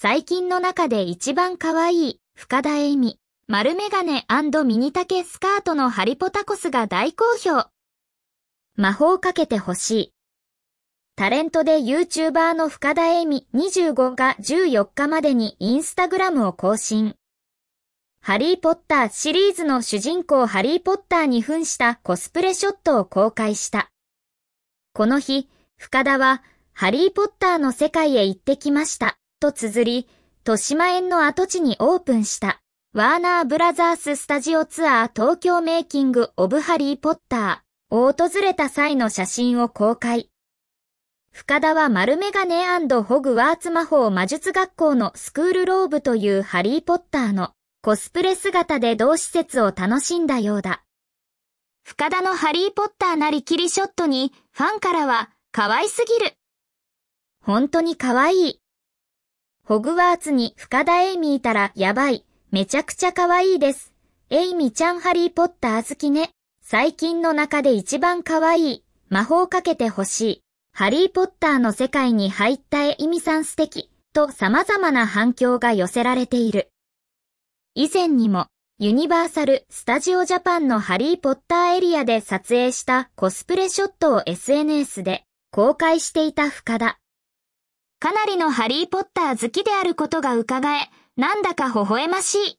最近の中で一番可愛い、深田恵美、丸メガネミニ丈スカートのハリポタコスが大好評。魔法かけてほしい。タレントで YouTuber の深田恵美25が14日までにインスタグラムを更新。ハリーポッターシリーズの主人公ハリーポッターに扮したコスプレショットを公開した。この日、深田はハリーポッターの世界へ行ってきました。と綴り、豊島園の跡地にオープンした、ワーナーブラザーススタジオツアー東京メイキング・オブ・ハリー・ポッターを訪れた際の写真を公開。深田は丸メガネホグワーツ魔法魔術学校のスクールローブというハリー・ポッターのコスプレ姿で同施設を楽しんだようだ。深田のハリー・ポッターなりきりショットにファンからは可愛すぎる。本当に可愛いホグワーツに深田エイミーいたらやばい。めちゃくちゃ可愛いです。エイミちゃんハリーポッター好きね。最近の中で一番可愛い。魔法かけてほしい。ハリーポッターの世界に入ったエイミさん素敵。と様々な反響が寄せられている。以前にも、ユニバーサル・スタジオ・ジャパンのハリー・ポッターエリアで撮影したコスプレショットを SNS で公開していた深田。かなりのハリーポッター好きであることが伺え、なんだか微笑ましい。